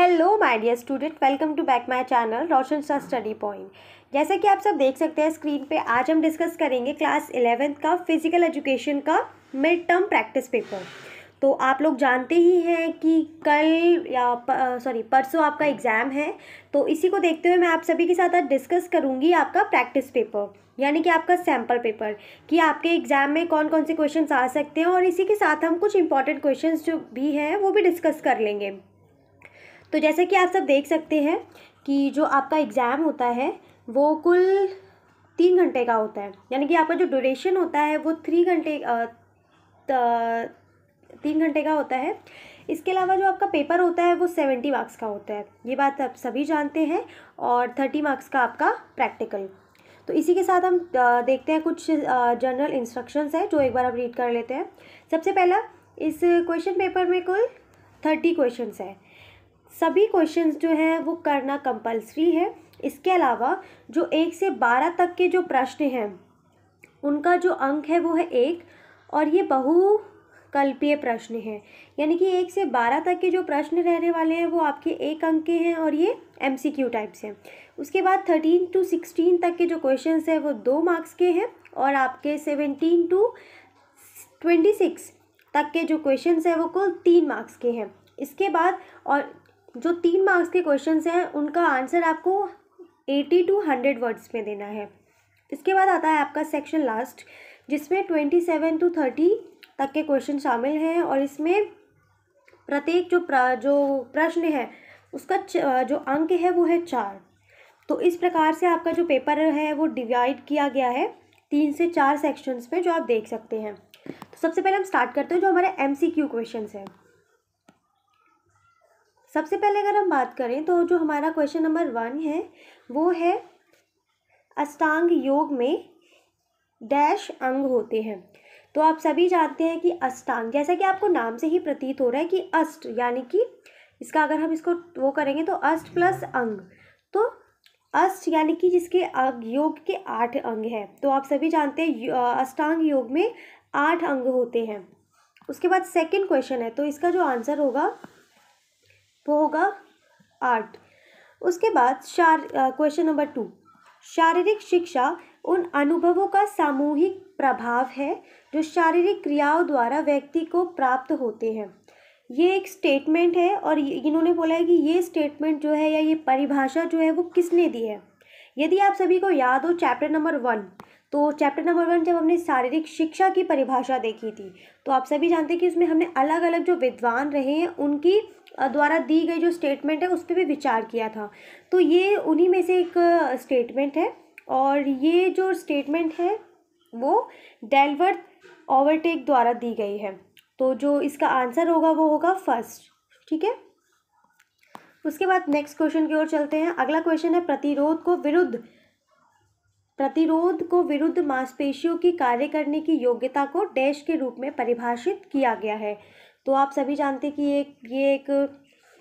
hello my dear student welcome to back my channel Roshan Shah study point जैसा कि आप सब देख सकते हैं स्क्रीन पे आज हम डिस्कस करेंगे क्लास इलेवेंथ का फिजिकल एजुकेशन का मिड टर्म प्रैक्टिस पेपर तो आप लोग जानते ही हैं कि कल या सॉरी परसों आपका एग्ज़ाम है तो इसी को देखते हुए मैं आप सभी के साथ आज डिस्कस करूँगी आपका प्रैक्टिस पेपर यानी कि आपका सैम्पल पेपर कि आपके एग्ज़ाम में कौन कौन से क्वेश्चन आ सकते हैं और इसी के साथ हम कुछ इंपॉर्टेंट क्वेश्चन जो भी हैं वो भी डिस्कस कर लेंगे तो जैसे कि आप सब देख सकते हैं कि जो आपका एग्ज़ाम होता है वो कुल तीन घंटे का होता है यानी कि आपका जो ड्यूरेशन होता है वो थ्री घंटे तीन घंटे का होता है इसके अलावा जो आपका पेपर होता है वो सेवेंटी मार्क्स का होता है ये बात आप सभी जानते हैं और थर्टी मार्क्स का आपका प्रैक्टिकल तो इसी के साथ हम देखते हैं कुछ जनरल इंस्ट्रक्शंस है जो एक बार आप रीड कर लेते हैं सबसे पहला इस क्वेश्चन पेपर में कुल थर्टी क्वेश्चंस है सभी क्वेश्चंस जो हैं वो करना कंपलसरी है इसके अलावा जो एक से बारह तक के जो प्रश्न हैं उनका जो अंक है वो है एक और ये बहु कल्पीय प्रश्न है यानी कि एक से बारह तक के जो प्रश्न रहने वाले हैं वो आपके एक अंक के हैं और ये एम सी क्यू टाइप्स हैं उसके बाद थर्टीन टू सिक्सटीन तक के जो क्वेश्चन हैं वो दो मार्क्स के हैं और आपके सेवेंटीन टू ट्वेंटी सिक्स तक के जो क्वेश्चन हैं वो कुल तीन मार्क्स के हैं इसके बाद और जो तीन मार्क्स के क्वेश्चन हैं उनका आंसर आपको एटी टू हंड्रेड वर्ड्स में देना है इसके बाद आता है आपका सेक्शन लास्ट जिसमें ट्वेंटी सेवन टू थर्टी तक के क्वेश्चन शामिल हैं और इसमें प्रत्येक जो प्र, जो प्रश्न है उसका जो अंक है वो है चार तो इस प्रकार से आपका जो पेपर है वो डिवाइड किया गया है तीन से चार सेक्शंस में जो आप देख सकते हैं तो सबसे पहले हम स्टार्ट करते हैं जो हमारे एम सी क्यू क्वेश्चन हैं सबसे पहले अगर हम बात करें तो जो हमारा क्वेश्चन नंबर वन है वो है अष्टांग योग में डैश अंग होते हैं तो आप सभी जानते हैं कि अष्टांग जैसा कि आपको नाम से ही प्रतीत हो रहा है कि अष्ट यानी कि इसका अगर हम इसको वो करेंगे तो अष्ट प्लस अंग तो अष्ट यानी कि जिसके योग के आठ अंग हैं तो आप सभी जानते हैं अष्टांग योग में आठ अंग होते हैं उसके बाद सेकंड क्वेश्चन है तो इसका जो आंसर होगा वो होगा आर्ट उसके बाद शार क्वेश्चन नंबर टू शारीरिक शिक्षा उन अनुभवों का सामूहिक प्रभाव है जो शारीरिक क्रियाओं द्वारा व्यक्ति को प्राप्त होते हैं ये एक स्टेटमेंट है और इन्होंने बोला है कि ये स्टेटमेंट जो है या ये परिभाषा जो है वो किसने दी है यदि आप सभी को याद हो चैप्टर नंबर वन तो चैप्टर नंबर वन जब हमने शारीरिक शिक्षा की परिभाषा देखी थी तो आप सभी जानते हैं कि उसमें हमने अलग अलग जो विद्वान रहे हैं उनकी द्वारा दी गई जो स्टेटमेंट है उस पर भी विचार किया था तो ये उन्हीं में से एक स्टेटमेंट है और ये जो स्टेटमेंट है वो डेलवर्थ ओवरटेक द्वारा दी गई है तो जो इसका आंसर होगा वो होगा फर्स्ट ठीक है उसके बाद नेक्स्ट क्वेश्चन की ओर चलते हैं अगला क्वेश्चन है प्रतिरोध को विरुद्ध प्रतिरोध को विरुद्ध मांसपेशियों की कार्य करने की योग्यता को डैश के रूप में परिभाषित किया गया है तो आप सभी जानते हैं कि ये ये एक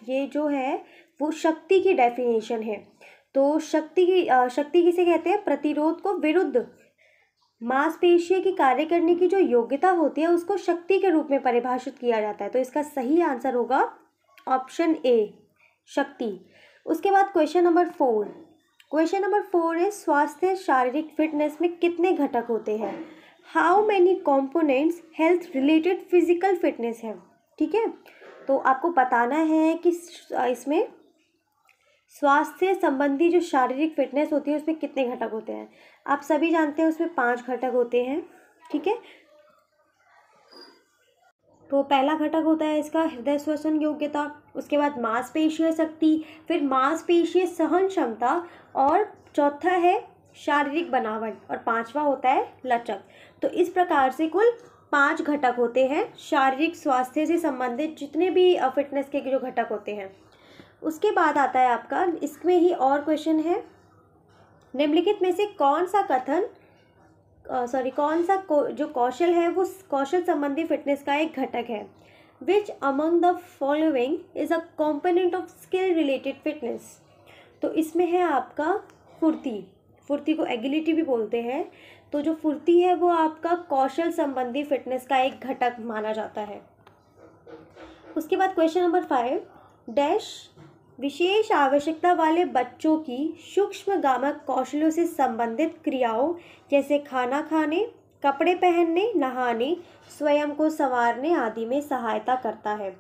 ये जो है वो शक्ति की डेफिनेशन है तो शक्ति की शक्ति किसे कहते हैं प्रतिरोध को विरुद्ध मांसपेशियों की कार्य करने की जो योग्यता होती है उसको शक्ति के रूप में परिभाषित किया जाता है तो इसका सही आंसर होगा ऑप्शन ए शक्ति उसके बाद question number four question number four है स्वास्थ्य शारीरिक फिटनेस में कितने घटक होते हैं how many components health related physical fitness है ठीक है तो आपको बताना है कि इसमें स्वास्थ्य संबंधी जो शारीरिक फिटनेस होती है उसमें कितने घटक होते हैं आप सभी जानते हैं उसमें पांच घटक होते हैं ठीक है तो पहला घटक होता है इसका हृदय श्वसन योग्यता उसके बाद मांसपेशीय शक्ति फिर मांसपेशीय सहन क्षमता और चौथा है शारीरिक बनावट और पांचवा होता है लचक तो इस प्रकार से कुल पांच घटक होते हैं शारीरिक स्वास्थ्य से संबंधित जितने भी फिटनेस के जो घटक होते हैं उसके बाद आता है आपका इसमें ही और क्वेश्चन है निम्नलिखित में से कौन सा कथन सॉरी कौन सा को, जो कौशल है वो कौशल संबंधी फिटनेस का एक घटक है which among the following is a component of skill related fitness तो इसमें है आपका फुर्ती फुर्ती को एगिलिटी भी बोलते हैं तो जो फुर्ती है वो आपका कौशल संबंधी फिटनेस का एक घटक माना जाता है उसके बाद क्वेश्चन नंबर फाइव डैश विशेष आवश्यकता वाले बच्चों की सूक्ष्म गामक कौशलों से संबंधित क्रियाओं जैसे खाना खाने कपड़े पहनने नहाने स्वयं को संवारने आदि में सहायता करता है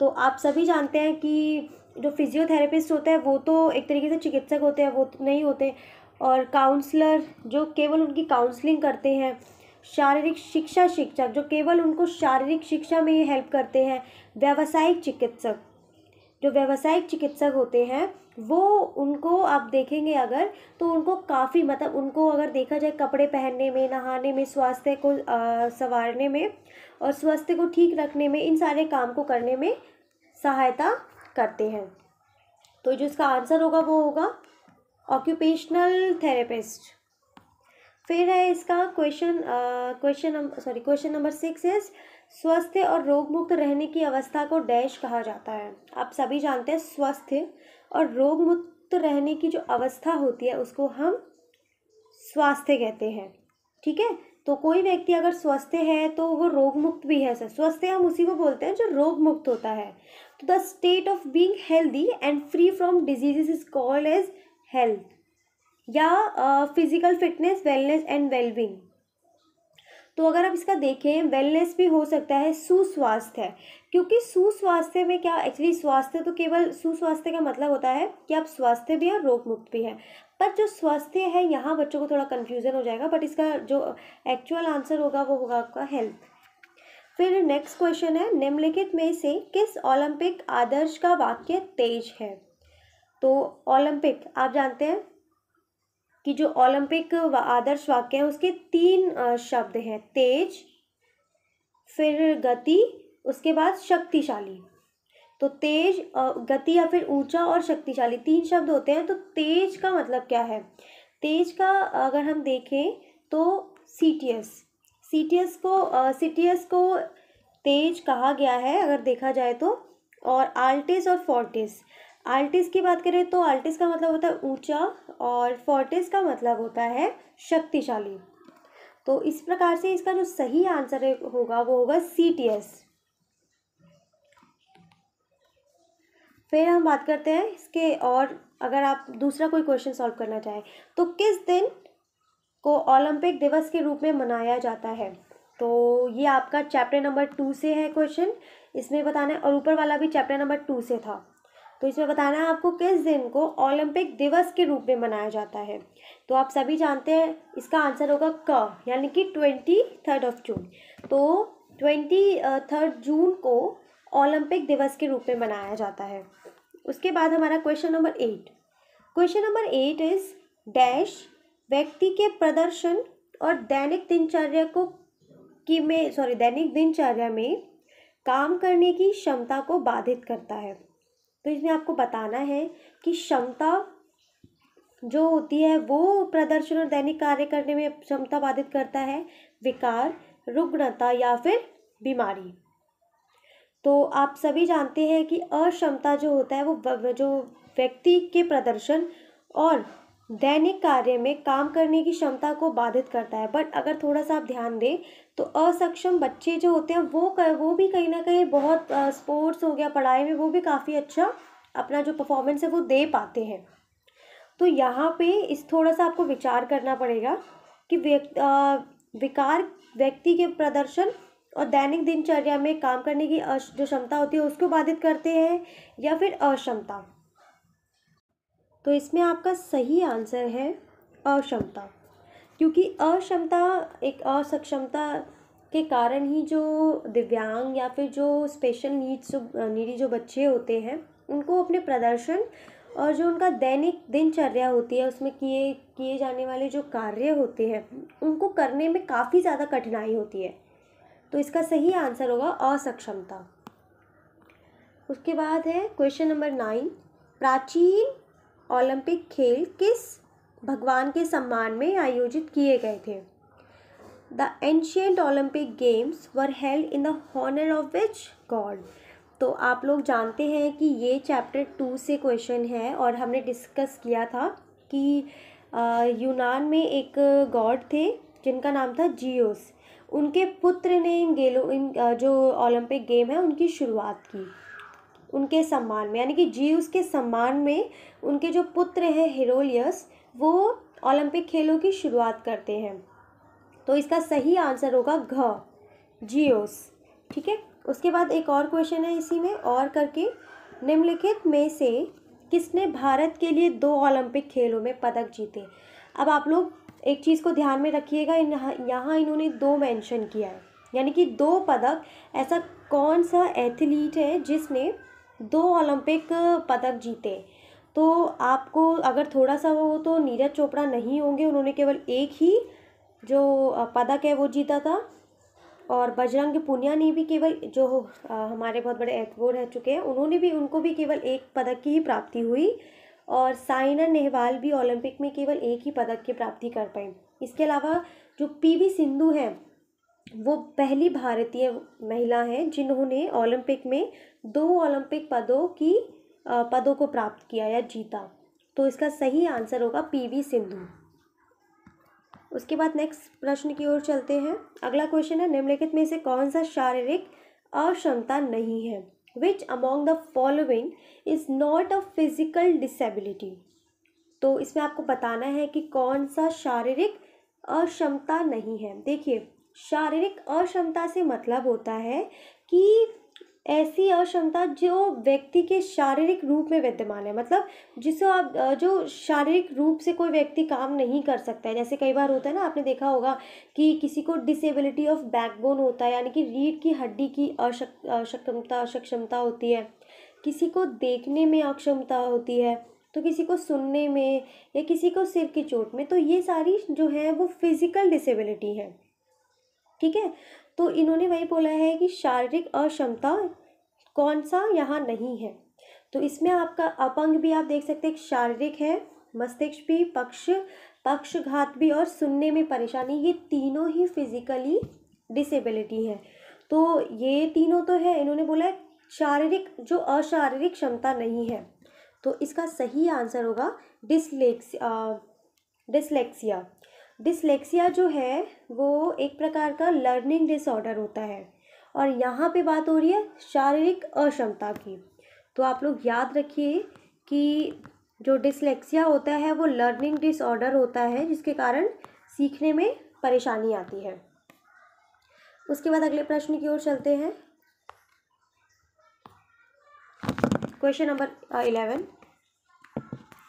तो आप सभी जानते हैं कि जो फिजियोथेरेपिस्ट होता है वो तो एक तरीके से चिकित्सक होते हैं वो तो नहीं होते और काउंसलर जो केवल उनकी काउंसलिंग करते हैं शारीरिक शिक्षा शिक्षक जो केवल उनको शारीरिक शिक्षा में ही हेल्प करते हैं व्यावसायिक चिकित्सक जो व्यावसायिक चिकित्सक होते हैं वो उनको आप देखेंगे अगर तो उनको काफ़ी मतलब उनको अगर देखा जाए कपड़े पहनने में नहाने में स्वास्थ्य को संवारने में और स्वास्थ्य को ठीक रखने में इन सारे काम को करने में सहायता करते हैं तो जो इसका आंसर होगा वो होगा ऑक्यूपेशनल थेरेपिस्ट फिर है इसका question question sorry question number six is स्वस्थ और रोग मुक्त रहने की अवस्था को डैश कहा जाता है आप सभी जानते हैं स्वस्थ और रोग मुक्त रहने की जो अवस्था होती है उसको हम स्वास्थ्य कहते हैं ठीक है तो कोई व्यक्ति अगर स्वस्थ है तो वो रोग मुक्त भी है सर स्वस्थ हम उसी को बोलते हैं जो रोग मुक्त होता है तो the state of being healthy and free from diseases is called as health या physical fitness wellness and wellbeing तो अगर आप इसका देखें वेलनेस भी हो सकता है सुस्वास्थ्य है क्योंकि सुस्वास्थ्य में क्या एक्चुअली स्वास्थ्य तो केवल सुस्वास्थ्य का मतलब होता है कि आप स्वास्थ्य भी हैं रोग मुक्त भी हैं पर जो स्वास्थ्य है यहाँ बच्चों को थोड़ा कन्फ्यूज़न हो जाएगा बट इसका जो एक्चुअल आंसर होगा वो होगा आपका हेल्थ फिर नेक्स्ट क्वेश्चन है निम्नलिखित में से किस ओलंपिक आदर्श का वाक्य तेज है तो ओलंपिक आप जानते हैं कि जो ओलंपिक आदर्श वाक्य है उसके तीन शब्द हैं तेज फिर गति उसके बाद शक्तिशाली तो तेज गति या फिर ऊंचा और शक्तिशाली तीन शब्द होते हैं तो तेज का मतलब क्या है तेज का अगर हम देखें तो C T S C T S को सी टी एस को तेज कहा गया है अगर देखा जाए तो और आल्टिस और फोर्टिस आल्टिस की बात करें तो आल्टिस का मतलब होता है ऊंचा और फोर्टिस का मतलब होता है शक्तिशाली तो इस प्रकार से इसका जो सही आंसर होगा वो होगा सी टी एस फिर हम बात करते हैं इसके और अगर आप दूसरा कोई क्वेश्चन सॉल्व करना चाहें तो किस दिन को ओलंपिक दिवस के रूप में मनाया जाता है तो ये आपका चैप्टर नंबर टू से है क्वेश्चन इसमें बताना है और ऊपर वाला भी चैप्टर नंबर टू से था तो इसमें बताना है आपको किस दिन को ओलंपिक दिवस के रूप में मनाया जाता है तो आप सभी जानते हैं इसका आंसर होगा क यानी कि ट्वेंटी थर्ड ऑफ जून तो ट्वेंटी थर्ड जून को ओलंपिक दिवस के रूप में मनाया जाता है उसके बाद हमारा question number eight question number eight is dash व्यक्ति के प्रदर्शन और दैनिक दिनचर्या को की में सॉरी दैनिक दिनचर्या में काम करने की क्षमता को बाधित करता है तो इसमें आपको बताना है कि क्षमता जो होती है वो प्रदर्शन और दैनिक कार्य करने में क्षमता बाधित करता है विकार रुग्णता या फिर बीमारी तो आप सभी जानते हैं कि अक्षमता जो होता है वो जो व्यक्ति के प्रदर्शन और दैनिक कार्य में काम करने की क्षमता को बाधित करता है बट अगर थोड़ा सा आप ध्यान दें तो असक्षम बच्चे जो होते हैं वो कर, वो भी कहीं ना कहीं बहुत स्पोर्ट्स हो गया पढ़ाई में वो भी काफ़ी अच्छा अपना जो परफॉर्मेंस है वो दे पाते हैं तो यहाँ पे इस थोड़ा सा आपको विचार करना पड़ेगा कि व्यक्ति विकार व्यक्ति के प्रदर्शन और दैनिक दिनचर्या में काम करने की जो क्षमता होती है उसको बाधित करते हैं या फिर अक्षमता तो इसमें आपका सही आंसर है अक्षमता क्योंकि अक्षमता एक असक्षमता के कारण ही जो दिव्यांग या फिर जो स्पेशल नीड्स नीडी जो बच्चे होते हैं उनको अपने प्रदर्शन और जो उनका दैनिक दिनचर्या होती है उसमें किए किए जाने वाले जो कार्य होते हैं उनको करने में काफ़ी ज़्यादा कठिनाई होती है तो इसका सही आंसर होगा असक्षमता उसके बाद है क्वेश्चन नंबर नाइन प्राचीन ओलंपिक खेल किस भगवान के सम्मान में आयोजित किए गए थे the ancient Olympic games were held in the honour of which god तो आप लोग जानते हैं कि ये चैप्टर टू से क्वेश्चन है और हमने डिस्कस किया था कि यूनान में एक गॉड थे जिनका नाम था जियोस उनके पुत्र ने इन गेलो इन जो ओलंपिक गेम है उनकी शुरुआत की उनके सम्मान में यानी कि जियोस के सम्मान में उनके जो पुत्र हैं हिरोलियस वो ओलंपिक खेलों की शुरुआत करते हैं तो इसका सही आंसर होगा घ जियोस ठीक है उसके बाद एक और क्वेश्चन है इसी में और करके निम्नलिखित में से किसने भारत के लिए दो ओलंपिक खेलों में पदक जीते अब आप लोग एक चीज़ को ध्यान में रखिएगा यहाँ इन्होंने दो मेंशन किया है यानी कि दो पदक ऐसा कौन सा एथलीट है जिसने दो ओलंपिक पदक जीते तो आपको अगर थोड़ा सा वो तो नीरज चोपड़ा नहीं होंगे उन्होंने केवल एक ही जो पदक है वो जीता था और बजरंग पुनिया ने भी केवल जो हमारे बहुत बड़े वो रह चुके हैं उन्होंने भी उनको भी केवल एक पदक की ही प्राप्ति हुई और साइना नेहवाल भी ओलंपिक में केवल एक ही पदक की प्राप्ति कर पाई इसके अलावा जो पीवी सिंधु हैं वो पहली भारतीय महिला हैं जिन्होंने ओलंपिक में दो ओलंपिक पदों की पदों को प्राप्त किया या जीता तो इसका सही आंसर होगा पीवी सिंधु उसके बाद नेक्स्ट प्रश्न की ओर चलते हैं अगला क्वेश्चन है निम्नलिखित में से कौन सा शारीरिक अक्षमता नहीं है which among the following is not a physical disability तो इसमें आपको बताना है कि कौन सा शारीरिक अक्षमता नहीं है देखिए शारीरिक अक्षमता से मतलब होता है कि ऐसी अक्षमता जो व्यक्ति के शारीरिक रूप में विद्यमान है मतलब जिसको आप जो शारीरिक रूप से कोई व्यक्ति काम नहीं कर सकता है जैसे कई बार होता है ना आपने देखा होगा कि किसी को डिसेबिलिटी ऑफ बैकबोन होता है यानी कि रीढ़ की हड्डी की अक्षमता अक्षमता होती है किसी को देखने में अक्षमता होती है तो किसी को सुनने में या किसी को सिर की चोट में तो ये सारी जो है वो फिज़िकल डिसेबिलिटी है ठीक है तो इन्होंने वही बोला है कि शारीरिक अक्षमता कौन सा यहाँ नहीं है तो इसमें आपका अपंग भी आप देख सकते हैं शारीरिक है मस्तिष्क भी पक्ष पक्षघात भी और सुनने में परेशानी ये तीनों ही फिजिकली डिसेबिलिटी है तो ये तीनों तो है इन्होंने बोला है शारीरिक जो अशारीरिक क्षमता नहीं है तो इसका सही आंसर होगा डिसलेक्स डिसलेक्सिया डिसलेक्सिया जो है वो एक प्रकार का लर्निंग डिसऑर्डर होता है और यहाँ पे बात हो रही है शारीरिक अक्षमता की तो आप लोग याद रखिए कि जो डिसलेक्सिया होता है वो लर्निंग डिसऑर्डर होता है जिसके कारण सीखने में परेशानी आती है उसके बाद अगले प्रश्न की ओर चलते हैं क्वेश्चन नंबर इलेवन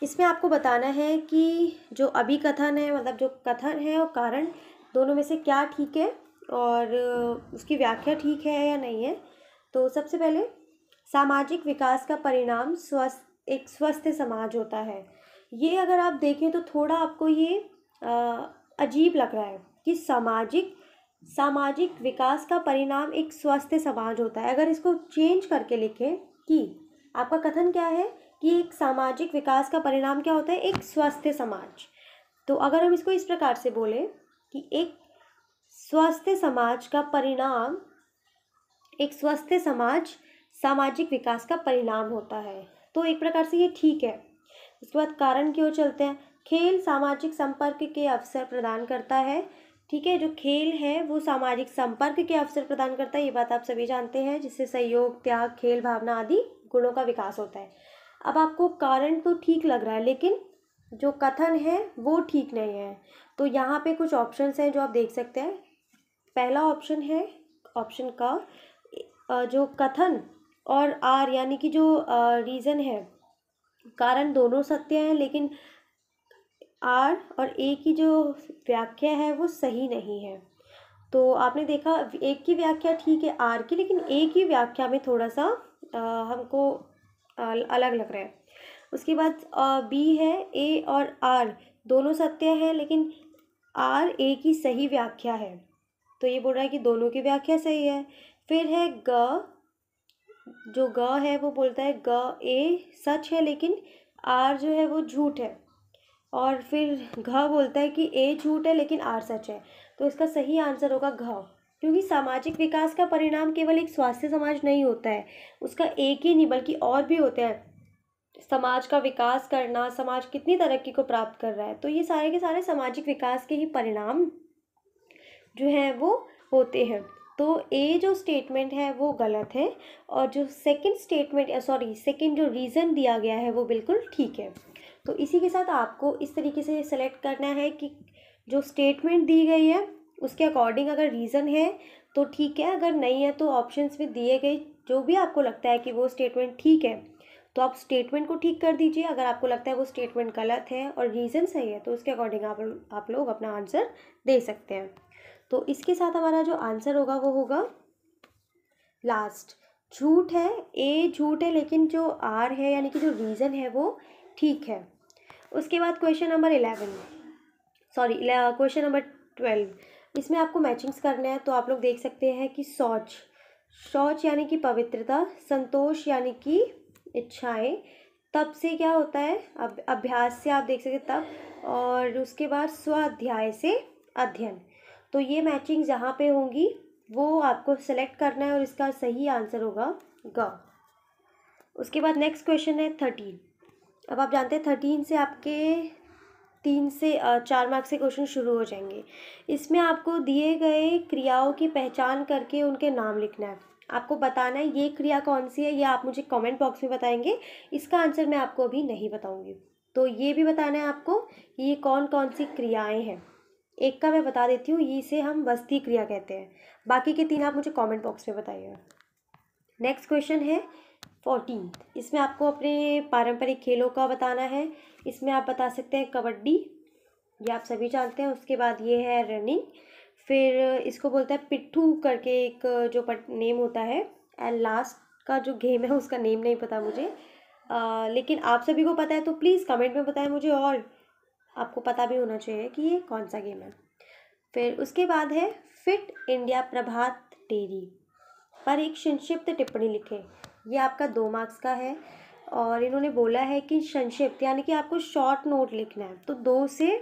इसमें आपको बताना है कि जो अभी कथन है मतलब जो कथन है और कारण दोनों में से क्या ठीक है और उसकी व्याख्या ठीक है या नहीं है तो सबसे पहले सामाजिक विकास का परिणाम स्वस्थ एक स्वस्थ समाज होता है ये अगर आप देखें तो थोड़ा आपको ये आ, अजीब लग रहा है कि सामाजिक सामाजिक विकास का परिणाम एक स्वस्थ समाज होता है अगर इसको चेंज करके लिखें कि आपका कथन क्या है कि एक सामाजिक विकास का परिणाम क्या होता है एक स्वस्थ समाज तो अगर हम इसको इस प्रकार से बोलें कि एक स्वस्थ समाज का परिणाम एक स्वस्थ समाज सामाजिक विकास का परिणाम होता है तो एक प्रकार से ये ठीक है उसके बाद कारण की ओर चलते हैं खेल सामाजिक संपर्क के अवसर प्रदान करता है ठीक है जो खेल है वो सामाजिक संपर्क के अवसर प्रदान करता है ये बात आप सभी जानते हैं जिससे सहयोग त्याग खेल भावना आदि गुणों का विकास होता है अब आपको कारण तो ठीक लग रहा है लेकिन जो कथन है वो ठीक नहीं है तो यहाँ पे कुछ ऑप्शंस हैं जो आप देख सकते हैं पहला ऑप्शन है ऑप्शन का जो कथन और आर यानी कि जो रीज़न है कारण दोनों सत्य हैं लेकिन आर और ए की जो व्याख्या है वो सही नहीं है तो आपने देखा एक की व्याख्या ठीक है आर की लेकिन ए की व्याख्या में थोड़ा सा आ, हमको अलग लग रहा है उसके बाद बी है ए और आर दोनों सत्य है लेकिन आर ए की सही व्याख्या है तो ये बोल रहा है कि दोनों की व्याख्या सही है फिर है ग जो ग है वो बोलता है ग ए सच है लेकिन आर जो है वो झूठ है और फिर घ बोलता है कि ए झूठ है लेकिन आर सच है तो इसका सही आंसर होगा घ क्योंकि सामाजिक विकास का परिणाम केवल एक स्वास्थ्य समाज नहीं होता है उसका एक ही नहीं बल्कि और भी होते हैं समाज का विकास करना समाज कितनी तरक्की को प्राप्त कर रहा है तो ये सारे के सारे सामाजिक विकास के ही परिणाम जो हैं वो होते हैं तो ए जो स्टेटमेंट है वो गलत है और जो सेकंड स्टेटमेंट सॉरी सेकंड जो रीज़न दिया गया है वो बिल्कुल ठीक है तो इसी के साथ आपको इस तरीके से सेलेक्ट करना है कि जो स्टेटमेंट दी गई है उसके अकॉर्डिंग अगर रीज़न है तो ठीक है अगर नहीं है तो ऑप्शंस में दिए गए जो भी आपको लगता है कि वो स्टेटमेंट ठीक है तो आप स्टेटमेंट को ठीक कर दीजिए अगर आपको लगता है वो स्टेटमेंट गलत है और रीज़न सही है तो उसके अकॉर्डिंग आप आप लोग अपना आंसर दे सकते हैं तो इसके साथ हमारा जो आंसर होगा वो होगा लास्ट झूठ है ए झूठ है लेकिन जो आर है यानी कि जो रीज़न है वो ठीक है उसके बाद question number eleven sorry question number twelve इसमें आपको मैचिंग्स करना है तो आप लोग देख सकते हैं कि शौच शौच यानी कि पवित्रता संतोष यानी कि इच्छाएं तब से क्या होता है अब अभ्यास से आप देख सकते तब और उसके बाद स्वाध्याय से अध्ययन तो ये मैचिंग जहाँ पे होंगी वो आपको सेलेक्ट करना है और इसका सही आंसर होगा ग उसके बाद नेक्स्ट क्वेश्चन है थर्टीन अब आप जानते हैं थर्टीन से आपके तीन से चार मार्क्स के क्वेश्चन शुरू हो जाएंगे इसमें आपको दिए गए क्रियाओं की पहचान करके उनके नाम लिखना है आपको बताना है ये क्रिया कौन सी है ये आप मुझे कमेंट बॉक्स में बताएंगे इसका आंसर मैं आपको अभी नहीं बताऊंगी तो ये भी बताना है आपको ये कौन कौन सी क्रियाएं हैं एक का मैं बता देती हूँ इसे हम वस्ती क्रिया कहते हैं बाकी के तीन आप मुझे कमेंट बॉक्स में बताइए नेक्स्ट क्वेश्चन है फोर्टीन इसमें आपको अपने पारंपरिक खेलों का बताना है इसमें आप बता सकते हैं कबड्डी ये आप सभी जानते हैं उसके बाद ये है रनिंग फिर इसको बोलते हैं पिट्ठू करके एक जो पट नेम होता है एंड लास्ट का जो गेम है उसका नेम नहीं पता मुझे आ, लेकिन आप सभी को पता है तो प्लीज़ कमेंट में बताएं मुझे और आपको पता भी होना चाहिए कि ये कौन सा गेम है फिर उसके बाद है फिट इंडिया प्रभात डेरी पर एक संक्षिप्त टिप्पणी लिखें ये आपका दो मार्क्स का है और इन्होंने बोला है कि संक्षिप्त यानी कि आपको शॉर्ट नोट लिखना है तो दो से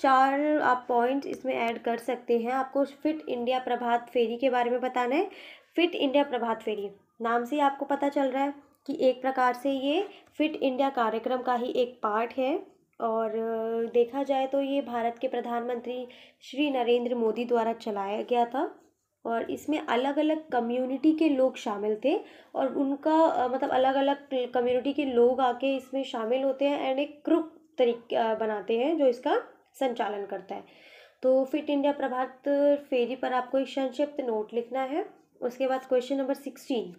चार आप पॉइंट इसमें ऐड कर सकते हैं आपको फिट इंडिया प्रभात फेरी के बारे में बताना है फिट इंडिया प्रभात फेरी नाम से ही आपको पता चल रहा है कि एक प्रकार से ये फिट इंडिया कार्यक्रम का ही एक पार्ट है और देखा जाए तो ये भारत के प्रधानमंत्री श्री नरेंद्र मोदी द्वारा चलाया गया था और इसमें अलग अलग कम्युनिटी के लोग शामिल थे और उनका मतलब अलग अलग कम्युनिटी के लोग आके इसमें शामिल होते हैं एंड एक ग्रुप तरीके बनाते हैं जो इसका संचालन करता है तो फिट इंडिया प्रभात फेरी पर आपको एक संक्षिप्त नोट लिखना है उसके बाद क्वेश्चन नंबर सिक्सटीन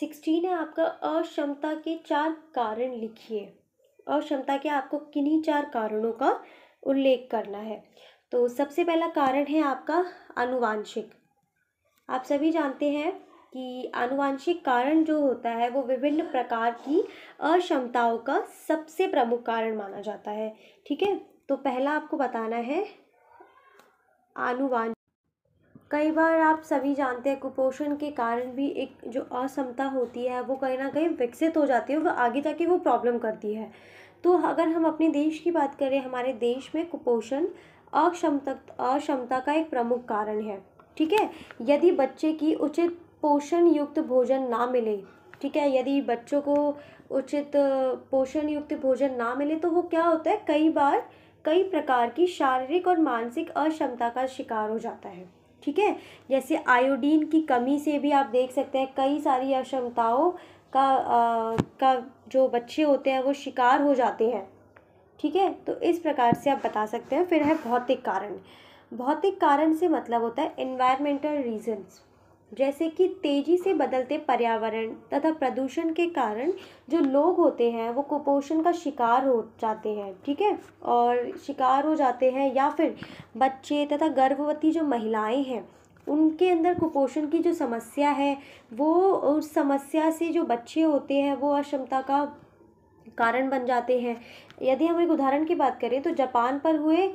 सिक्सटीन है आपका अक्षमता के चार कारण लिखिए अक्षमता के आपको किन्हीं चार कारणों का उल्लेख करना है तो सबसे पहला कारण है आपका आनुवांशिक आप सभी जानते हैं कि आनुवांशिक कारण जो होता है वो विभिन्न प्रकार की अक्षमताओं का सबसे प्रमुख कारण माना जाता है ठीक है तो पहला आपको बताना है आनुवांश कई बार आप सभी जानते हैं कुपोषण के कारण भी एक जो असमता होती है वो कहीं ना कहीं विकसित हो जाती है और आगे जाके वो प्रॉब्लम करती है तो अगर हम अपने देश की बात करें हमारे देश में कुपोषण अक्षमता अक्षमता का एक प्रमुख कारण है ठीक है यदि बच्चे की उचित पोषण युक्त भोजन ना मिले ठीक है यदि बच्चों को उचित पोषण युक्त भोजन ना मिले तो वो क्या होता है कई बार कई प्रकार की शारीरिक और मानसिक अक्षमता का शिकार हो जाता है ठीक है जैसे आयोडीन की कमी से भी आप देख सकते हैं कई सारी अक्षमताओं का आ, का जो बच्चे होते हैं वो शिकार हो जाते हैं ठीक है तो इस प्रकार से आप बता सकते हैं फिर है भौतिक कारण भौतिक कारण से मतलब होता है इन्वायरमेंटल रीज़न्स जैसे कि तेज़ी से बदलते पर्यावरण तथा प्रदूषण के कारण जो लोग होते हैं वो कुपोषण का शिकार हो जाते हैं ठीक है और शिकार हो जाते हैं या फिर बच्चे तथा गर्भवती जो महिलाएं हैं उनके अंदर कुपोषण की जो समस्या है वो उस समस्या से जो बच्चे होते हैं वो अक्षमता का कारण बन जाते हैं यदि हम एक उदाहरण की बात करें तो जापान पर हुए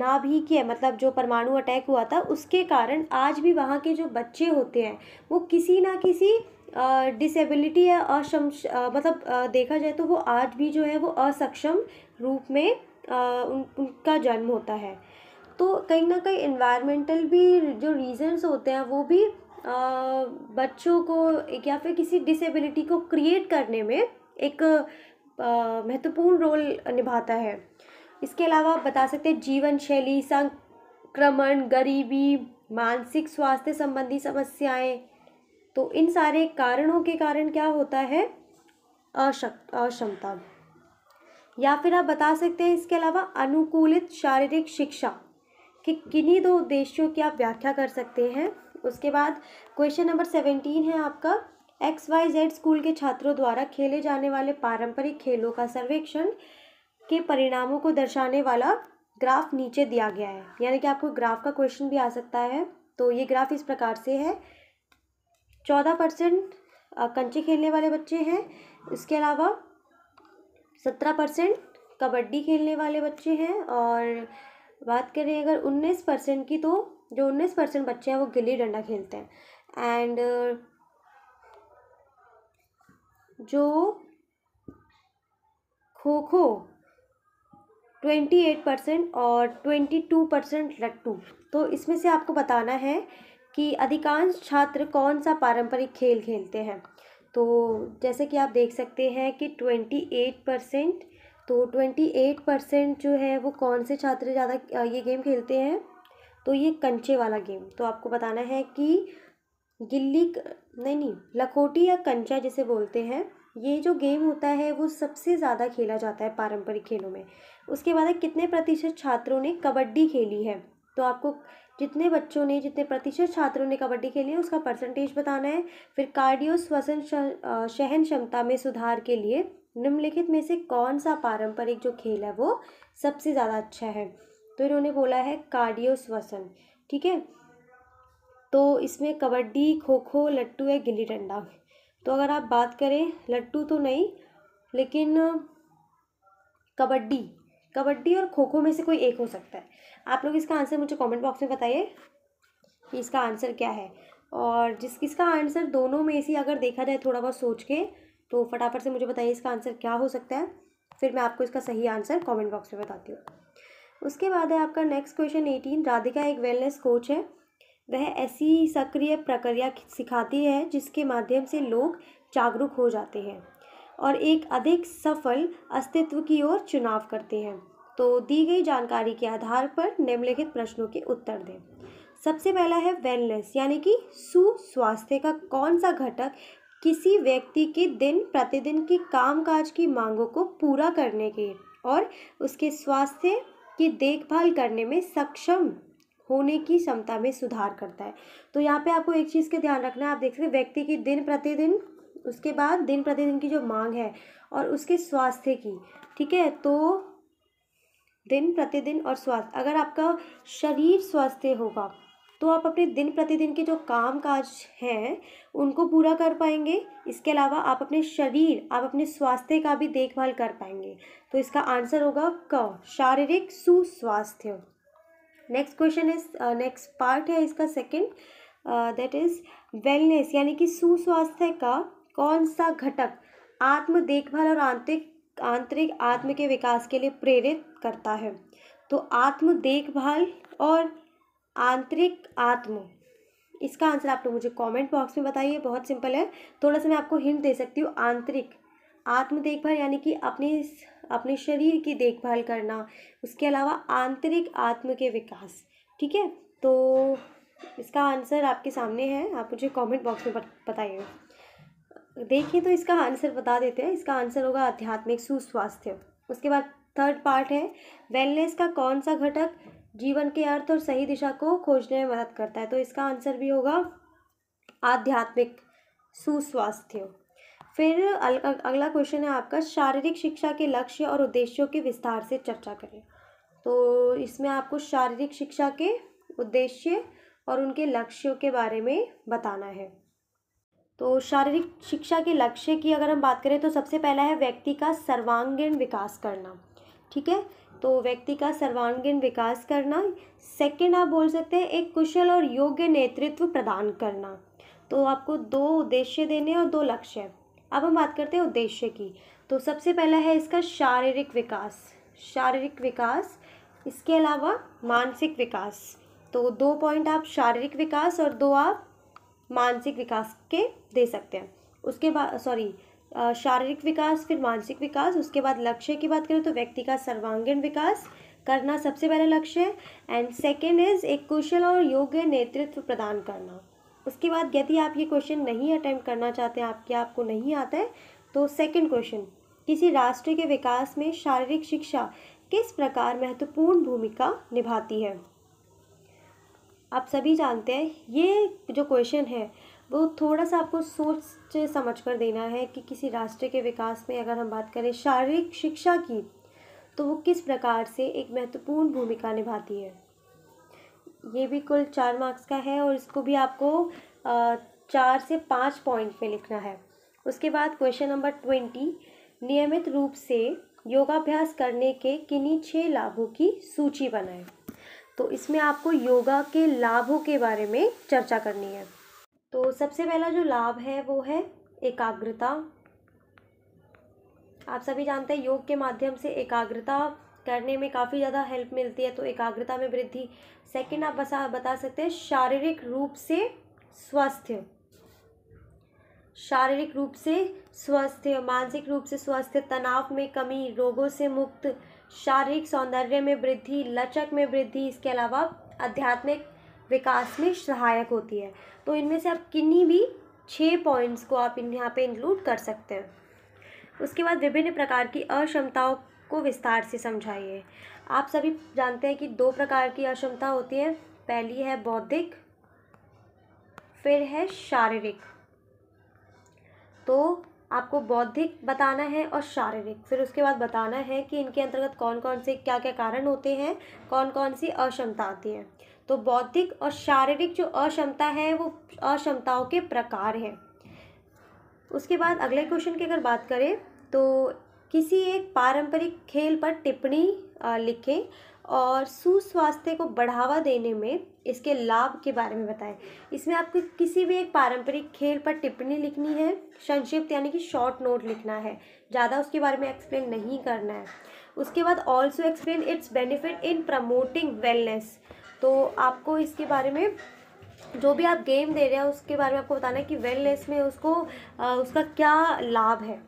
किया मतलब जो परमाणु अटैक हुआ था उसके कारण आज भी वहाँ के जो बच्चे होते हैं वो किसी ना किसी डिसेबिलिटी या अक्षम मतलब देखा जाए तो वो आज भी जो है वो असक्षम रूप में आ, उन, उनका जन्म होता है तो कहीं ना कहीं इन्वायरमेंटल भी जो रीज़न्स होते हैं वो भी आ, बच्चों को या फिर किसी डिसेबिलिटी को क्रिएट करने में एक महत्वपूर्ण रोल निभाता है इसके अलावा आप बता सकते हैं जीवन शैली संक्रमण गरीबी मानसिक स्वास्थ्य संबंधी समस्याएं तो इन सारे कारणों के कारण क्या होता है अशक् अक्षमता या फिर आप बता सकते हैं इसके अलावा अनुकूलित शारीरिक शिक्षा कि किन्हीं दो उद्देश्यों की आप व्याख्या कर सकते हैं उसके बाद क्वेश्चन नंबर सेवेंटीन है आपका एक्स वाई जेड स्कूल के छात्रों द्वारा खेले जाने वाले पारंपरिक खेलों का सर्वेक्षण के परिणामों को दर्शाने वाला ग्राफ नीचे दिया गया है यानी कि आपको ग्राफ का क्वेश्चन भी आ सकता है तो ये ग्राफ इस प्रकार से है चौदह परसेंट कंचे खेलने वाले बच्चे हैं इसके अलावा सत्रह परसेंट कबड्डी खेलने वाले बच्चे हैं और बात करें अगर उन्नीस परसेंट की तो जो उन्नीस परसेंट बच्चे हैं वो गिल्ली डंडा खेलते हैं एंड जो kho kho twenty eight percent और ट्वेंटी टू परसेंट लट्टू तो इसमें से आपको बताना है कि अधिकांश छात्र कौन सा पारंपरिक खेल खेलते हैं तो जैसे कि आप देख सकते हैं कि ट्वेंटी एट परसेंट तो ट्वेंटी एट परसेंट जो है वो कौन से छात्र ज़्यादा ये गेम खेलते हैं तो ये कंचे वाला गेम तो आपको बताना है कि गिल्ली नहीं नहीं लखोटी या कंचा जिसे बोलते हैं ये जो गेम होता है वो सबसे ज़्यादा खेला जाता है पारंपरिक खेलों में उसके बाद कितने प्रतिशत छात्रों ने कबड्डी खेली है तो आपको जितने बच्चों ने जितने प्रतिशत छात्रों ने कबड्डी खेली है उसका परसेंटेज बताना है फिर कार्डियो श्वसन सहन क्षमता में सुधार के लिए निम्नलिखित में से कौन सा पारंपरिक जो खेल है वो सबसे ज़्यादा अच्छा है तो इन्होंने बोला है कार्डियो श्वसन ठीक है तो इसमें कबड्डी खो खो लट्टू या गिल्ली डंडा तो अगर आप बात करें लट्टू तो नहीं लेकिन कबड्डी कबड्डी और खो खो में से कोई एक हो सकता है आप लोग इसका आंसर मुझे कमेंट बॉक्स में बताइए कि इसका आंसर क्या है और जिस इसका आंसर दोनों में से अगर देखा जाए थोड़ा बहुत सोच के तो फटाफट से मुझे बताइए इसका आंसर क्या हो सकता है फिर मैं आपको इसका सही आंसर कमेंट बॉक्स में बताती हूँ उसके बाद है आपका नेक्स्ट क्वेश्चन एटीन राधिका एक वेलनेस कोच है वह ऐसी सक्रिय प्रक्रिया सिखाती है जिसके माध्यम से लोग जागरूक हो जाते हैं और एक अधिक सफल अस्तित्व की ओर चुनाव करते हैं तो दी गई जानकारी के आधार पर निम्नलिखित प्रश्नों के उत्तर दें सबसे पहला है वेलनेस यानी कि सुस्वास्थ्य का कौन सा घटक किसी व्यक्ति के दिन प्रतिदिन की कामकाज की मांगों को पूरा करने के और उसके स्वास्थ्य की देखभाल करने में सक्षम होने की क्षमता में सुधार करता है तो यहाँ पे आपको एक चीज़ का ध्यान रखना है आप देख सकते हैं व्यक्ति की दिन प्रतिदिन उसके बाद दिन प्रतिदिन की जो मांग है और उसके स्वास्थ्य की ठीक है तो दिन प्रतिदिन और स्वास्थ्य अगर आपका शरीर स्वास्थ्य होगा तो आप अपने दिन प्रतिदिन के जो काम काज हैं उनको पूरा कर पाएंगे इसके अलावा आप अपने शरीर आप अपने स्वास्थ्य का भी देखभाल कर पाएंगे तो इसका आंसर होगा क शारीरिक सुस्वास्थ्य next question is next part है इसका सेकंड दैट इज वेलनेस यानी कि सुस्वास्थ्य का कौन सा घटक आत्म देखभाल और आंतरिक आंतरिक आत्म के विकास के लिए प्रेरित करता है तो आत्म देखभाल और आंतरिक आत्म इसका आंसर आप लोग मुझे कमेंट बॉक्स में बताइए बहुत सिंपल है थोड़ा सा मैं आपको हिंट दे सकती हूँ आंतरिक आत्म देखभाल यानी कि अपने अपने शरीर की देखभाल करना उसके अलावा आंतरिक आत्म के विकास ठीक है तो इसका आंसर आपके सामने है आप मुझे कमेंट बॉक्स में बताइए देखिए तो इसका आंसर बता देते हैं इसका आंसर होगा आध्यात्मिक सुस्वास्थ्य उसके बाद थर्ड पार्ट है वेलनेस का कौन सा घटक जीवन के अर्थ और सही दिशा को खोजने में मदद करता है तो इसका आंसर भी होगा आध्यात्मिक सुस्वास्थ्य फिर अगला क्वेश्चन है आपका शारीरिक शिक्षा के लक्ष्य और उद्देश्यों के विस्तार से चर्चा करें तो इसमें आपको शारीरिक शिक्षा के उद्देश्य और उनके लक्ष्यों के बारे में बताना है तो शारीरिक शिक्षा के लक्ष्य की अगर हम बात करें तो सबसे पहला है व्यक्ति का सर्वांगीण विकास करना ठीक है तो व्यक्ति का सर्वांगीण विकास करना सेकेंड आप बोल सकते हैं एक कुशल और योग्य नेतृत्व प्रदान करना तो आपको दो उद्देश्य देने और दो लक्ष्य हैं अब हम बात करते हैं उद्देश्य की तो सबसे पहला है इसका शारीरिक विकास शारीरिक विकास इसके अलावा मानसिक विकास तो दो पॉइंट आप शारीरिक विकास और दो आप मानसिक विकास के दे सकते हैं उसके बाद सॉरी शारीरिक विकास फिर मानसिक विकास उसके बाद लक्ष्य की बात करें तो व्यक्ति का सर्वांगीण विकास करना सबसे पहला लक्ष्य है एंड सेकेंड इज एक कुशल और योग्य नेतृत्व प्रदान करना उसके बाद यदि आप ये क्वेश्चन नहीं अटैम्प्ट करना चाहते हैं आपके आपको नहीं आता है तो सेकंड क्वेश्चन किसी राष्ट्र के विकास में शारीरिक शिक्षा किस प्रकार महत्वपूर्ण भूमिका निभाती है आप सभी जानते हैं ये जो क्वेश्चन है वो थोड़ा सा आपको सोच समझ कर देना है कि किसी राष्ट्र के विकास में अगर हम बात करें शारीरिक शिक्षा की तो वो किस प्रकार से एक महत्वपूर्ण भूमिका निभाती है ये भी कुल चार मार्क्स का है और इसको भी आपको चार से पाँच पॉइंट पे लिखना है उसके बाद क्वेश्चन नंबर ट्वेंटी नियमित रूप से योगाभ्यास करने के किन्हीं छः लाभों की सूची बनाएं तो इसमें आपको योगा के लाभों के बारे में चर्चा करनी है तो सबसे पहला जो लाभ है वो है एकाग्रता आप सभी जानते हैं योग के माध्यम से एकाग्रता करने में काफ़ी ज़्यादा हेल्प मिलती है तो एकाग्रता में वृद्धि सेकंड आप बसा बता सकते हैं शारीरिक रूप से स्वस्थ शारीरिक रूप से स्वस्थ मानसिक रूप से स्वस्थ तनाव में कमी रोगों से मुक्त शारीरिक सौंदर्य में वृद्धि लचक में वृद्धि इसके अलावा आध्यात्मिक विकास में सहायक होती है तो इनमें से आप किन्हीं भी छः पॉइंट्स को आप इन यहाँ पे इंक्लूड कर सकते हैं उसके बाद विभिन्न प्रकार की अक्षमताओं को विस्तार से समझाइए आप सभी जानते हैं कि दो प्रकार की अक्षमता होती है पहली है बौद्धिक फिर है शारीरिक तो आपको बौद्धिक बताना है और शारीरिक फिर उसके बाद बताना है कि इनके अंतर्गत कौन कौन से क्या क्या कारण होते हैं कौन कौन सी अक्षमता आती है तो बौद्धिक और शारीरिक जो अक्षमता है वो अक्षमताओं के प्रकार हैं उसके बाद अगले क्वेश्चन की अगर बात करें तो किसी एक पारंपरिक खेल पर टिप्पणी लिखें और सुस्वास्थ्य को बढ़ावा देने में इसके लाभ के बारे में बताएं इसमें आपको किसी भी एक पारंपरिक खेल पर टिप्पणी लिखनी है संक्षिप्त यानी कि शॉर्ट नोट लिखना है ज़्यादा उसके बारे में एक्सप्लेन नहीं करना है उसके बाद also explain its benefit in promoting wellness तो आपको इसके बारे में जो भी आप गेम दे रहे हैं उसके बारे में आपको बताना है कि वेलनेस में उसको उसका क्या लाभ है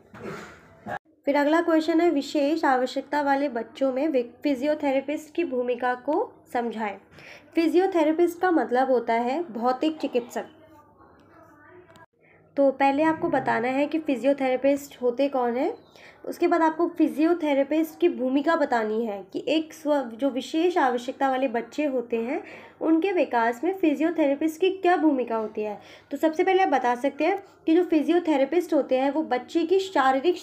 फिर अगला क्वेश्चन है विशेष आवश्यकता वाले बच्चों में फिजियोथेरेपिस्ट की भूमिका को समझाएं फिजियोथेरेपिस्ट का मतलब होता है भौतिक चिकित्सक तो पहले आपको बताना है कि फिजियोथेरेपिस्ट होते कौन है उसके बाद आपको फिजियोथेरेपिस्ट की भूमिका बतानी है कि एक स्व जो विशेष आवश्यकता वाले बच्चे होते हैं उनके विकास में फिजियोथेरेपिस्ट की क्या भूमिका होती है तो सबसे पहले आप बता सकते हैं कि जो फिजियोथेरेपिस्ट होते हैं वो बच्चे की शारीरिक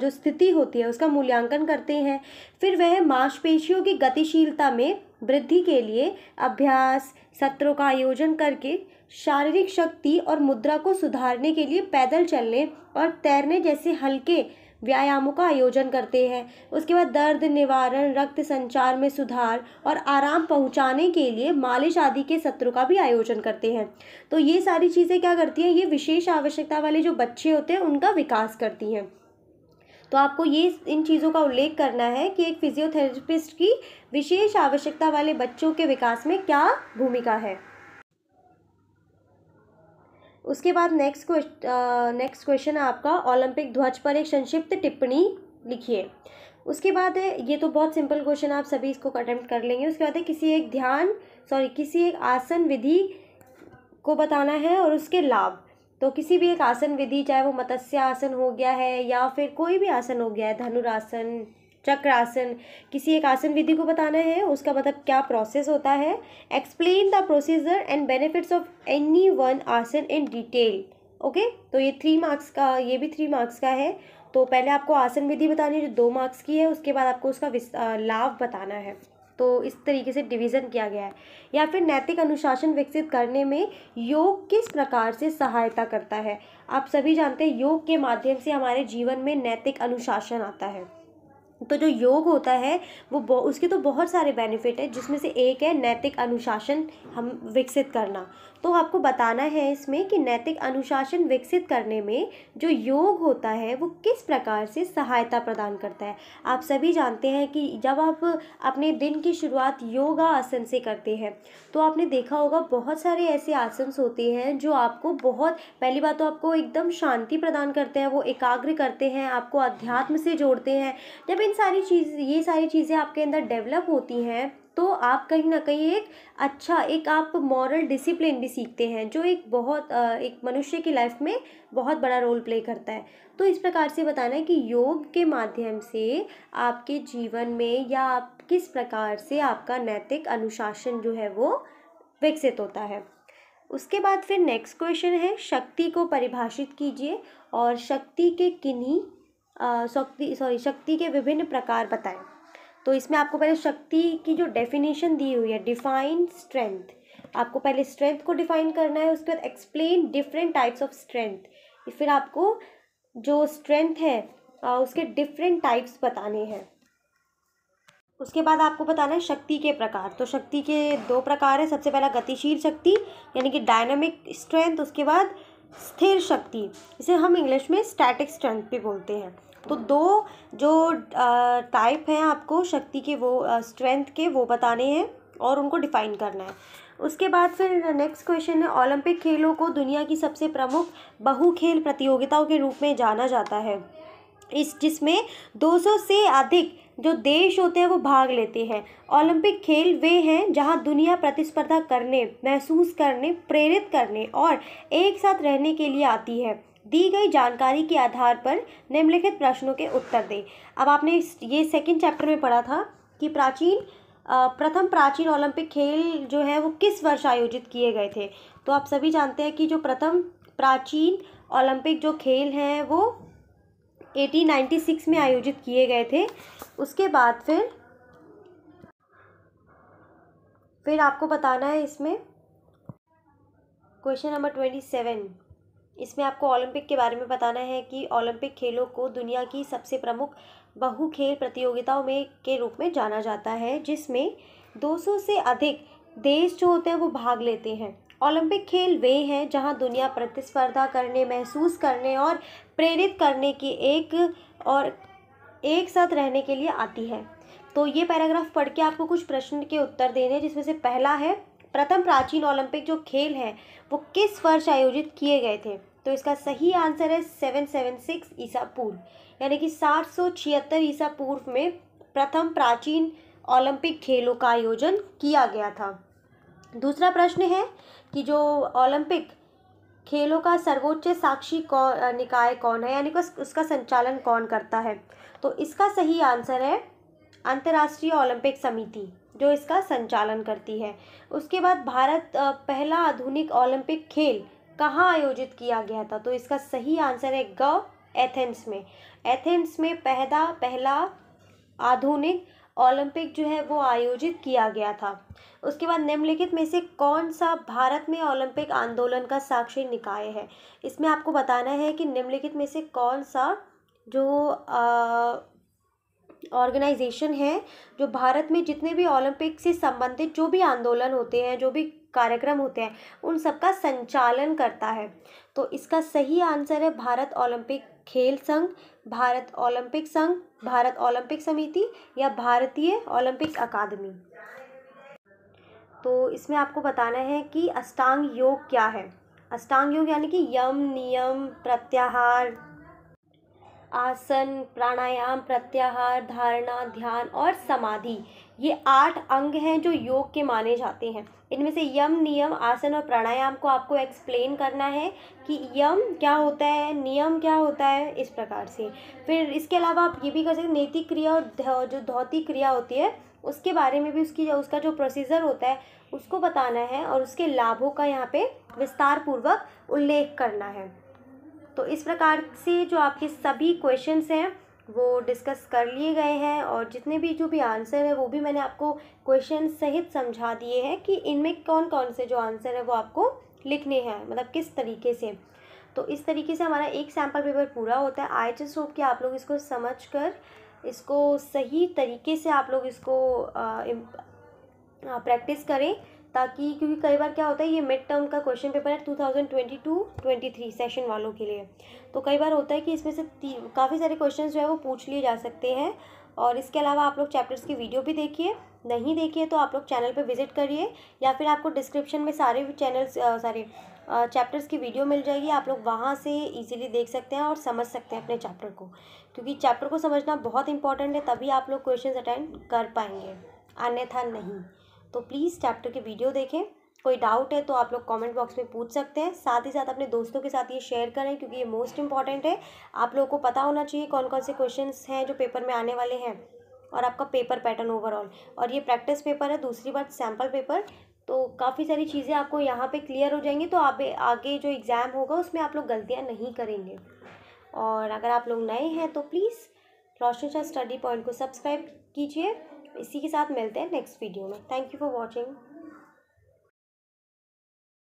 जो स्थिति होती है उसका मूल्यांकन करते हैं फिर वह मांसपेशियों की गतिशीलता में वृद्धि के लिए अभ्यास सत्रों का आयोजन करके शारीरिक शक्ति और मुद्रा को सुधारने के लिए पैदल चलने और तैरने जैसे हल्के व्यायामों का आयोजन करते हैं उसके बाद दर्द निवारण रक्त संचार में सुधार और आराम पहुंचाने के लिए मालिश आदि के सत्रों का भी आयोजन करते हैं तो ये सारी चीज़ें क्या करती हैं ये विशेष आवश्यकता वाले जो बच्चे होते हैं उनका विकास करती हैं तो आपको ये इन चीज़ों का उल्लेख करना है कि एक फिजियोथेरेपिस्ट की विशेष आवश्यकता वाले बच्चों के विकास में क्या भूमिका है उसके बाद नेक्स्ट क्वेश्चन नेक्स्ट क्वेश्चन है आपका ओलंपिक ध्वज पर एक संक्षिप्त टिप्पणी लिखिए उसके बाद है ये तो बहुत सिंपल क्वेश्चन आप सभी इसको अटैम्प्ट कर लेंगे उसके बाद है किसी एक ध्यान सॉरी किसी एक आसन विधि को बताना है और उसके लाभ तो किसी भी एक आसन विधि चाहे वो मत्स्य आसन हो गया है या फिर कोई भी आसन हो गया है धनुरासन चक्रासन किसी एक आसन विधि को बताना है उसका मतलब क्या प्रोसेस होता है explain the procedure and benefits of any one asana in detail okay तो ये थ्री मार्क्स का ये भी थ्री मार्क्स का है तो पहले आपको आसन विधि बतानी है जो दो मार्क्स की है उसके बाद आपको उसका लाभ बताना है तो इस तरीके से डिवीज़न किया गया है या फिर नैतिक अनुशासन विकसित करने में योग किस प्रकार से सहायता करता है आप सभी जानते हैं योग के माध्यम से हमारे जीवन में नैतिक अनुशासन आता है तो जो योग होता है वो उसके तो बहुत सारे बेनिफिट है जिसमें से एक है नैतिक अनुशासन हम विकसित करना तो आपको बताना है इसमें कि नैतिक अनुशासन विकसित करने में जो योग होता है वो किस प्रकार से सहायता प्रदान करता है आप सभी जानते हैं कि जब आप अपने दिन की शुरुआत योगा आसन से करते हैं तो आपने देखा होगा बहुत सारे ऐसे आसन होते हैं जो आपको बहुत पहली बात तो आपको एकदम शांति प्रदान करते हैं वो एकाग्र करते हैं आपको अध्यात्म से जोड़ते हैं जब इन सारी चीज़ ये सारी चीज़ें आपके अंदर डेवलप होती हैं तो आप कहीं ना कहीं एक अच्छा एक आप मॉरल डिसिप्लिन भी सीखते हैं जो एक बहुत एक मनुष्य की लाइफ में बहुत बड़ा रोल प्ले करता है तो इस प्रकार से बताना है कि योग के माध्यम से आपके जीवन में या आप किस प्रकार से आपका नैतिक अनुशासन जो है वो विकसित होता है उसके बाद फिर नेक्स्ट क्वेश्चन है शक्ति को परिभाषित कीजिए और शक्ति के किन्हीं शक्ति सॉरी शक्ति के विभिन्न प्रकार बताएं तो इसमें आपको पहले शक्ति की जो डेफिनेशन दी हुई है डिफाइन स्ट्रेंथ आपको पहले स्ट्रेंथ को डिफाइन करना है उसके बाद explain different types of strength फिर आपको जो स्ट्रेंथ है उसके डिफरेंट टाइप्स बताने हैं उसके बाद आपको बताना है शक्ति के प्रकार तो शक्ति के दो प्रकार है सबसे पहला गतिशील शक्ति यानी कि डायनामिक स्ट्रेंथ उसके बाद स्थिर शक्ति इसे हम इंग्लिश में स्टैटिक स्ट्रेंथ भी बोलते हैं तो दो जो टाइप हैं आपको शक्ति के वो स्ट्रेंथ के वो बताने हैं और उनको डिफ़ाइन करना है उसके बाद फिर नेक्स्ट क्वेश्चन है ओलंपिक खेलों को दुनिया की सबसे प्रमुख बहु खेल प्रतियोगिताओं के रूप में जाना जाता है इस जिसमें 200 से अधिक जो देश होते हैं वो भाग लेते हैं ओलंपिक खेल वे हैं जहां दुनिया प्रतिस्पर्धा करने महसूस करने प्रेरित करने और एक साथ रहने के लिए आती है दी गई जानकारी के आधार पर निम्नलिखित प्रश्नों के उत्तर दें अब आपने ये सेकंड चैप्टर में पढ़ा था कि प्राचीन प्रथम प्राचीन ओलंपिक खेल जो है वो किस वर्ष आयोजित किए गए थे तो आप सभी जानते हैं कि जो प्रथम प्राचीन ओलंपिक जो खेल हैं वो 1896 में आयोजित किए गए थे उसके बाद फिर फिर आपको बताना है इसमें क्वेश्चन नंबर ट्वेंटी सेवन इसमें आपको ओलंपिक के बारे में बताना है कि ओलंपिक खेलों को दुनिया की सबसे प्रमुख बहु खेल प्रतियोगिताओं में के रूप में जाना जाता है जिसमें 200 से अधिक देश जो होते हैं वो भाग लेते हैं ओलंपिक खेल वे हैं जहां दुनिया प्रतिस्पर्धा करने महसूस करने और प्रेरित करने की एक और एक साथ रहने के लिए आती है तो ये पैराग्राफ पढ़ के आपको कुछ प्रश्न के उत्तर देने जिसमें से पहला है प्रथम प्राचीन ओलंपिक जो खेल हैं वो किस वर्ष आयोजित किए गए थे तो इसका सही आंसर है सेवन सेवन सिक्स ईसा पूर्व यानी कि सात सौ छिहत्तर ईसा पूर्व में प्रथम प्राचीन ओलंपिक खेलों का आयोजन किया गया था दूसरा प्रश्न है कि जो ओलंपिक खेलों का सर्वोच्च साक्षी कौ निकाय कौन है यानी कि उसका संचालन कौन करता है तो इसका सही आंसर है अंतर्राष्ट्रीय ओलंपिक समिति जो इसका संचालन करती है उसके बाद भारत पहला आधुनिक ओलंपिक खेल कहाँ आयोजित किया गया था तो इसका सही आंसर है ग एथेंस में एथेंस में पहला पहला आधुनिक ओलंपिक जो है वो आयोजित किया गया था उसके बाद निम्नलिखित में से कौन सा भारत में ओलंपिक आंदोलन का साक्षी निकाय है इसमें आपको बताना है कि निम्नलिखित में से कौन सा जो ऑर्गेनाइजेशन है जो भारत में जितने भी ओलंपिक से संबंधित जो भी आंदोलन होते हैं जो भी कार्यक्रम होते हैं उन सबका संचालन करता है तो इसका सही आंसर है भारत ओलंपिक खेल संघ भारत ओलंपिक संघ भारत ओलंपिक समिति या भारतीय ओलंपिक अकादमी तो इसमें आपको बताना है कि अष्टांग योग क्या है अष्टांग योग यानी कि यम नियम प्रत्याहार आसन प्राणायाम प्रत्याहार धारणा ध्यान और समाधि ये आठ अंग हैं जो योग के माने जाते हैं इनमें से यम नियम आसन और प्राणायाम को आपको एक्सप्लेन करना है कि यम क्या होता है नियम क्या होता है इस प्रकार से फिर इसके अलावा आप ये भी कर सकते नैतिक क्रिया और जो धौतिक क्रिया होती है उसके बारे में भी उसकी उसका जो प्रोसीजर होता है उसको बताना है और उसके लाभों का यहाँ पे विस्तार पूर्वक उल्लेख करना है तो इस प्रकार से जो आपके सभी क्वेश्चंस हैं वो डिस्कस कर लिए गए हैं और जितने भी जो भी आंसर है वो भी मैंने आपको क्वेश्चन सहित समझा दिए हैं कि इनमें कौन कौन से जो आंसर है वो आपको लिखने हैं मतलब किस तरीके से तो इस तरीके से हमारा एक सैम्पल पेपर पूरा होता है आई जस्ट होप कि आप लोग इसको समझ कर इसको सही तरीके से आप लोग इसको प्रैक्टिस करें ताकि क्योंकि कई बार क्या होता है ये मिड टर्म का क्वेश्चन पेपर है two thousand twenty two twenty three session वालों के लिए तो कई बार होता है कि इसमें से काफ़ी सारे क्वेश्चन जो है वो पूछ लिए जा सकते हैं और इसके अलावा आप लोग चैप्टर्स की वीडियो भी देखिए नहीं देखिए तो आप लोग चैनल पर विजिट करिए या फिर आपको डिस्क्रिप्शन में सारे चैनल्स सारे चैप्टर्स की वीडियो मिल जाएगी आप लोग वहाँ से इजीली देख सकते हैं और समझ सकते हैं अपने चैप्टर को क्योंकि चैप्टर को समझना बहुत इंपॉर्टेंट है तभी आप लोग क्वेश्चन अटेंड कर पाएंगे अन्यथा नहीं तो प्लीज़ चैप्टर के वीडियो देखें कोई डाउट है तो आप लोग कमेंट बॉक्स में पूछ सकते हैं साथ ही साथ अपने दोस्तों के साथ ये शेयर करें क्योंकि ये मोस्ट इंपॉर्टेंट है आप लोगों को पता होना चाहिए कौन कौन से क्वेश्चंस हैं जो पेपर में आने वाले हैं और आपका पेपर पैटर्न ओवरऑल और ये प्रैक्टिस पेपर है दूसरी बात सैम्पल पेपर तो काफ़ी सारी चीज़ें आपको यहाँ पर क्लियर हो जाएंगी तो आप आगे जो एग्ज़ाम होगा उसमें आप लोग गलतियाँ नहीं करेंगे और अगर आप लोग नए हैं तो please Roshan Shah study point को सब्सक्राइब कीजिए इसी के साथ मिलते हैं नेक्स्ट वीडियो में थैंक यू फॉर वॉचिंग